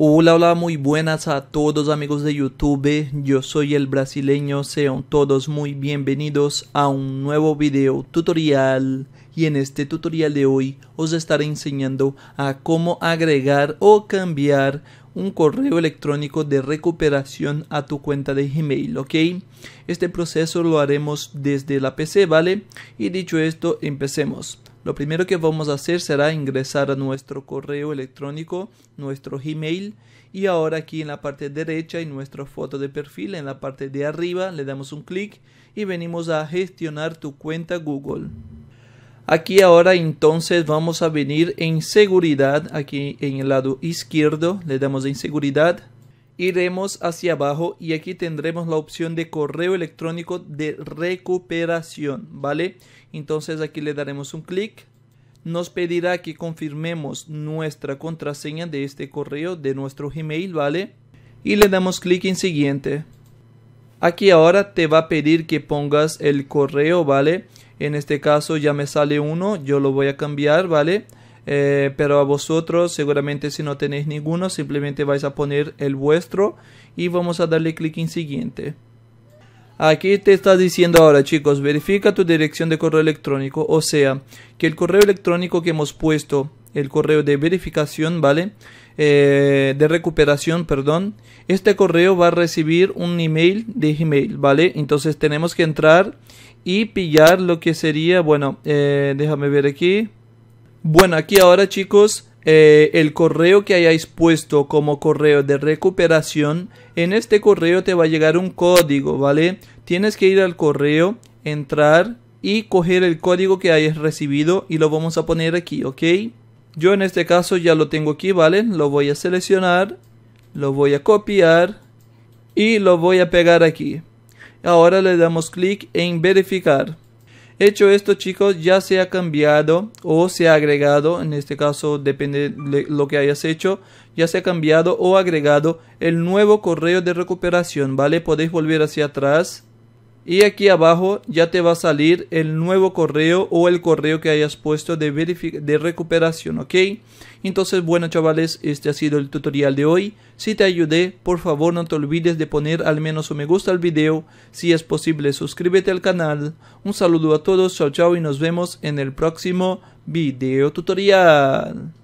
Hola, hola, muy buenas a todos amigos de YouTube, yo soy el brasileño, sean todos muy bienvenidos a un nuevo video tutorial y en este tutorial de hoy os estaré enseñando a cómo agregar o cambiar un correo electrónico de recuperación a tu cuenta de Gmail, ¿ok? Este proceso lo haremos desde la PC, ¿vale? Y dicho esto, empecemos. Lo primero que vamos a hacer será ingresar a nuestro correo electrónico, nuestro Gmail y ahora aquí en la parte derecha en nuestra foto de perfil, en la parte de arriba le damos un clic y venimos a gestionar tu cuenta Google. Aquí ahora entonces vamos a venir en seguridad, aquí en el lado izquierdo le damos en seguridad iremos hacia abajo y aquí tendremos la opción de correo electrónico de recuperación, ¿vale? Entonces aquí le daremos un clic. Nos pedirá que confirmemos nuestra contraseña de este correo de nuestro Gmail, ¿vale? Y le damos clic en siguiente. Aquí ahora te va a pedir que pongas el correo, ¿vale? En este caso ya me sale uno, yo lo voy a cambiar, ¿vale? Eh, pero a vosotros seguramente si no tenéis ninguno simplemente vais a poner el vuestro y vamos a darle clic en siguiente. Aquí te está diciendo ahora chicos, verifica tu dirección de correo electrónico, o sea, que el correo electrónico que hemos puesto, el correo de verificación, ¿vale? Eh, de recuperación, perdón, este correo va a recibir un email de Gmail, ¿vale? Entonces tenemos que entrar y pillar lo que sería, bueno, eh, déjame ver aquí bueno, aquí ahora chicos, eh, el correo que hayáis puesto como correo de recuperación, en este correo te va a llegar un código, ¿vale? Tienes que ir al correo, entrar y coger el código que hayas recibido y lo vamos a poner aquí, ¿ok? Yo en este caso ya lo tengo aquí, ¿vale? Lo voy a seleccionar, lo voy a copiar y lo voy a pegar aquí. Ahora le damos clic en verificar. Hecho esto, chicos, ya se ha cambiado o se ha agregado, en este caso depende de lo que hayas hecho, ya se ha cambiado o agregado el nuevo correo de recuperación, ¿vale? Podéis volver hacia atrás y aquí abajo ya te va a salir el nuevo correo o el correo que hayas puesto de, de recuperación, ¿ok? Entonces, bueno chavales, este ha sido el tutorial de hoy. Si te ayudé, por favor no te olvides de poner al menos un me gusta al video. Si es posible, suscríbete al canal. Un saludo a todos, chao chao y nos vemos en el próximo video tutorial.